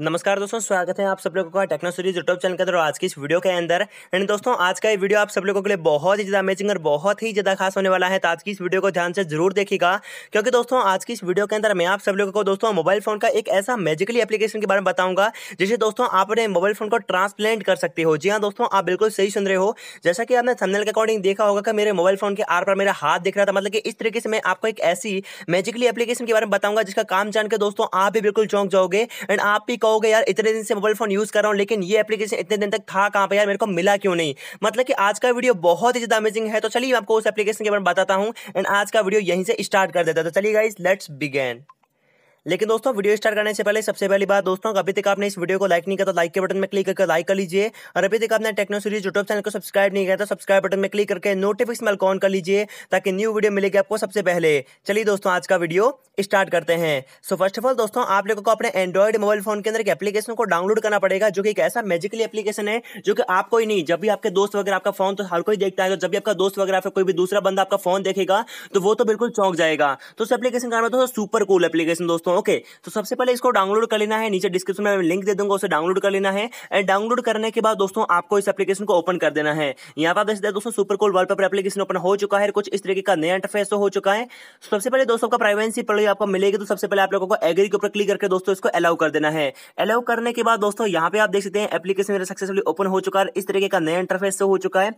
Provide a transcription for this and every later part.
नमस्कार दोस्तों स्वागत है आप सब लोगों का टेक्नो सीरीज यूट्यूब चैनल के अंदर आज की इस वीडियो के अंदर एंड दोस्तों आज का ये वीडियो आप सब लोगों के लिए बहुत ही ज़्यादा अमेजिंग और बहुत ही ज़्यादा खास होने वाला है तो आज की इस वीडियो को ध्यान से जरूर देखिएगा क्योंकि दोस्तों आज की इस वीडियो के अंदर मैं आप सब लोगों को दोस्तों मोबाइल फोन का एक ऐसा मैजिकली एप्लीकेशन के बारे में बताऊंगा जिसे दोस्तों आप अपने मोबाइल फोन को ट्रांसप्लेंट कर सकते हो जी हाँ दोस्तों आप बिल्कुल सही सुन रहे हो जैसा कि आपने थंबनेल के अकॉर्डिंग देखा होगा कि मेरे मोबाइल फोन के आर पर मेरा हाथ दिख रहा था मतलब कि इस तरीके से मैं आपको एक ऐसी मैजिकली एप्लीकेशन के बारे में बताऊंगा जिसका काम जान के दोस्तों आप भी बिल्कुल चौंक जाओगे एंड आप भी कहोगे यार इतने दिन से मोबाइल फोन यूज़ कर रहा हूँ लेकिन ये एप्लीकेशन इतने दिन तक था कहाँ पर यार मेरे को मिला क्यों नहीं मतलब कि आज का वीडियो बहुत ही ज़्यादा अमेजिंग है तो चलिए आपको उस एप्लीकेशन के बारे में बताता हूँ एंड आज का वीडियो यहीं से स्टार्ट कर देता तो चलिए गाइज लेट्स बिगेन लेकिन दोस्तों वीडियो स्टार्ट करने से पहले सबसे पहली बात दोस्तों अभी तक आपने इस वीडियो को लाइक नहीं किया तो लाइक के बटन में क्लिक करके लाइक कर लीजिए और अभी तक आपने टेक्नो सीरीज यूट्यूब चैनल को सब्सक्राइब नहीं किया तो सब्सक्राइब बटन में क्लिक करके नोटिफिकेशन बेल ऑन कर लीजिए ताकि न्यू वीडियो मिलेगी आपको सबसे पहले चलिए दोस्तों आज का वीडियो स्टार्ट करते हैं सो फर्स्ट ऑफ ऑल दोस्तों आप लोगों को अपने एंड्रॉइड मोबाइल फोन के अंदर एक एप्लीकेशन को डाउनलोड करना पड़ेगा जो कि एक ऐसा मैजिकली एप्लीकेशन है जो कि आपको ही नहीं जब भी आपके दोस्त वगैरह आपका फोन तो हर कोई देखता है तो जब भी आपका दोस्त वगैरह कोई भी दूसरा बंदा आपका फोन देखेगा तो वो तो बिल्कुल चौंक जाएगा तो उस एप्लीकेशन का नाम सुपर कूल एप्लीकेशन दोस्तों ओके तो सबसे पहले इसको डाउनलोड कर लेना है नीचे डिस्क्रिप्शन में लिंक दे दूंगा उसे डाउनलोड कर लेना है एंड डाउनलोड करने के बाद दोस्तों आपको इस एप्लीकेशन को ओपन कर देना है यहाँ पर देखते हैं दोस्तों super cool wallpaper application open हो चुका है कुछ इस तरीके का नया इंटरफेस हो चुका है तो सबसे पहले दोस्तों का प्राइवेंसी वैल्यू आपको मिलेगी तो सबसे पहले आप लोगों को एग्री के ऊपर क्लिक करके दोस्तों इसको अलाउ कर देना है अलाउ करने के बाद दोस्तों यहाँ पे आप देख सकते हैं एप्लीकेशन मेरा सक्सेसफुली ओपन हो चुका है इस तरीके का नया इंटरफेस तो हो चुका है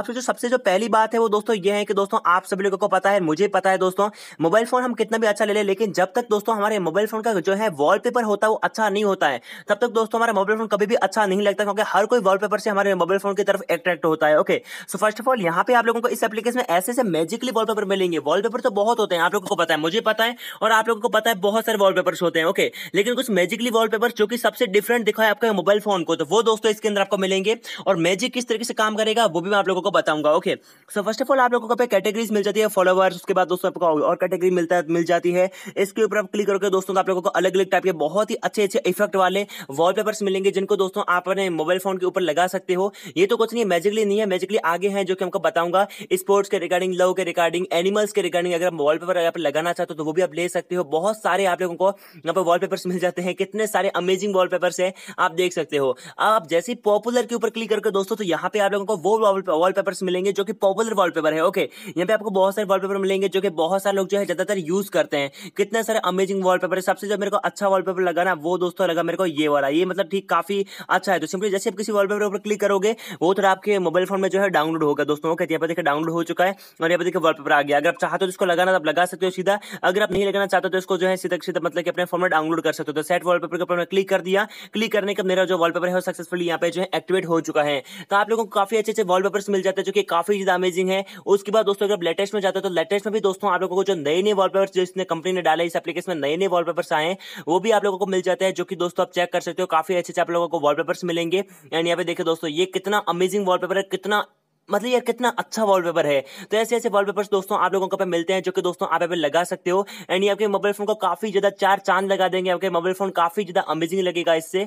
आप जो सबसे जो पहली बात है वो दोस्तों ये है कि दोस्तों आप सभी लोगों को पता है मुझे पता है दोस्तों मोबाइल फोन हम कितना भी अच्छा ले लें लेकिन जब तक दोस्तों हमारे मोबाइल फोन का जो है वॉलपेपर होता है वो अच्छा नहीं होता है तब तक दोस्तों हमारा मोबाइल फोन कभी भी अच्छा नहीं लगता क्योंकि हर कोई वॉलपेपर से हमारे मोबाइल फोन की तरफ अट्रैक्ट होता है okay so first of all यहाँ पे आप लोगों को इस एप्लीकेशन में ऐसे ऐसे मैजिकली वॉलपेपर मिलेंगे वॉलपेपर तो बहुत होते हैं आप लोगों को पता है मुझे पता है और आप लोगों को पता है बहुत सारे वॉलपेपर्स होते हैं ओके लेकिन कुछ मैजिकली वॉलपेपर्स जो कि सबसे डिफरेंट दिखाए आपके मोबाइल फोन को तो वो दोस्तों इसके अंदर आपको मिलेंगे और मैजिक किस तरीके से काम करेगा वो भी मैं आप लोगों को बताऊंगा okay so first of all आप लोगों को कैटेगरीज मिल जाती है फॉलोवर्स उसके बाद दोस्तों आपको और कैटेगरी मिलता है मिल जाती है इसके ऊपर आप क्लिक करोगे दोस्तों तो आप लोगों को अलग अलग टाइप के बहुत ही अच्छे अच्छे इफेक्ट वाले वॉलपेपर्स मिलेंगे जिनको दोस्तों आप अपने मोबाइल फोन के ऊपर लगा सकते हो ये तो कुछ नहीं मैजिकली नहीं है मैजिकली आगे हैं जो कि हमको बताऊंगा स्पोर्ट्स के रिगार्डिंग लव के रिगार्डिंग एनिमल्स के रिगार्डिंग अगर आप वॉलपेपर आप लगाना चाहते हो तो वो भी आप ले देख सकते हो बहुत सारे आप लोगों को यहाँ पर वॉलपेपर्स मिल जाते हैं कितने सारे अमेजिंग वॉलपेपर्स है आप देख सकते हो आप जैसे पॉपुलर के ऊपर क्लिक करके दोस्तों तो यहाँ पे आप लोगों को वो वॉलपेपर्स मिलेंगे जो कि पॉपुलर वॉलपेपर है ओके यहाँ पे आपको बहुत सारे वॉलपेपर मिलेंगे जो कि बहुत सारे लोग जो है ज्यादातर यूज करते हैं कितने सारे अमेजिंग वॉलपेपर है सबसे जब मेरे को अच्छा वॉलपेपर लगा ना वो दोस्तों लगा मेरे को ये वाला ये मतलब ठीक काफी अच्छा है तो सिंपली जैसे आप किसी वॉलपेपर ऊपर क्लिक करोगे वो थोड़ा आपके मोबाइल फोन में जो है डाउनलोड होगा दोस्तों ओके तो यहाँ पर देखिए डाउनलोड हो चुका है और यहाँ पर देखिए वॉलपेपर आ गया अगर आप चाहते हो तो इसको लगाना आप लगा सकते हो सीधा अगर आप नहीं देखना चाहते हो तो इसको जो है सीधा सीधा मतलब कि अपने फॉर्मेट डाउनलोड कर सकते हो तो सेट वॉलपेपर के ऊपर मैं क्लिक कर दिया क्लिक करने का मेरा जो वॉलपेपर है वो सक्सेसफुली यहाँ पे जो है एक्टिवेट हो चुका है तो आप लोगों को काफी अच्छे अच्छे वॉलपेपर्स मिल जाते हैं जो कि काफी ज्यादा अमेजिंग है उसके बाद दोस्तों अगर लेटेस्ट में जाते हो तो लेटेस्ट में भी दोस्तों आप लोगों को जो नए नए वॉलपेपर जो इसने कंपनी ने डाला इस एप्लीकेशन में नए नए वॉलपेपर्स आए वो भी आप लोगों को मिल जाते हैं जो कि दोस्तों आप चेक कर सकते हो काफी अच्छे अच्छे आप लोगों को वॉलपेपर्स मिलेंगे एंड यहाँ पे देखे दोस्तों ये कितना अमेजिंग वॉलपेपर है कितना मतलब यार कितना अच्छा वॉलपेपर है तो ऐसे ऐसे वॉलपेपर्स दोस्तों आप लोगों को पे मिलते हैं जो कि दोस्तों आप यहाँ पे लगा सकते हो एंड ये आपके मोबाइल फोन को काफी ज्यादा चार चांद लगा देंगे आपके मोबाइल फोन काफी ज्यादा अमेजिंग लगेगा इससे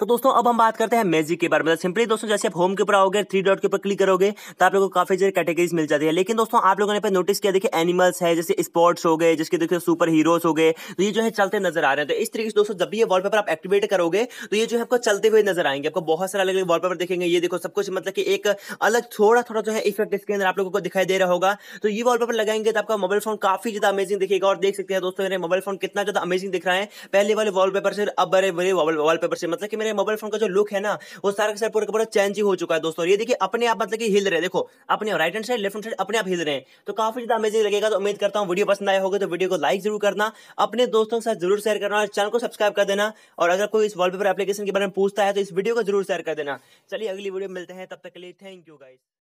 तो दोस्तों अब हम बात करते हैं मैजिक के बारे में सिंपली मतलब दोस्तों जैसे आप होम के ऊपर आओगे थ्री डॉट के ऊपर क्लिक करोगे तो आप लोगों को काफी सारी कैटेगरीज मिल जाती है लेकिन दोस्तों आप लोगों ने पे नोटिस किया देखिए एनिमल्स है जैसे स्पोर्ट्स हो गए जिसके देखिए सुपर हीरोज हो गए तो ये जो है चलते नजर आ रहे हैं तो इस तरीके से दोस्तों जब भी ये वॉल आप एक्टिवेट करोगे तो ये जो है आपको चलते हुए नजर आएंगे आपको बहुत सारे अलग अलग वॉल देखेंगे ये देखो सब कुछ मतलब कि एक अलग थोड़ा थोड़ा जो है इफेक्ट इसके अंदर आप लोगों को दिखाई दे रहा होगा तो ये वॉल लगाएंगे तो आपका मोबाइल फोन काफी ज्यादा अमेजिंग दिखेगा और देख सकते हैं दोस्तों मेरे मोबाइल फोन कितना ज्यादा अमेजिंग दिख रहा है पहले वाले वॉलपेपर से अब बड़े बड़े वॉल से मतलब कि मेरे मोबाइल फोन का जो लुक है ना वो सारा सर पूरा पूरा चेंज ही हो चुका है दोस्तों ये देखिए अपने आप मतलब कि हिल रहे देखो अपने right hand side left hand side अपने आप हिल रहे हैं तो काफी ज्यादा अमेजिंग लगेगा तो उम्मीद करता हूँ वीडियो पसंद आया होगा तो वीडियो को लाइक जरूर करना अपने दोस्तों के साथ जरूर शेयर करना और चैनल को सब्सक्राइब कर देना और अगर कोई इस वॉलपेपर एप्लीकेशन के बारे में पूछता है तो इस वीडियो को जरूर शेयर कर देना चलिए अगली वीडियो मिलते हैं तब तक के लिए थैंक यू गाइस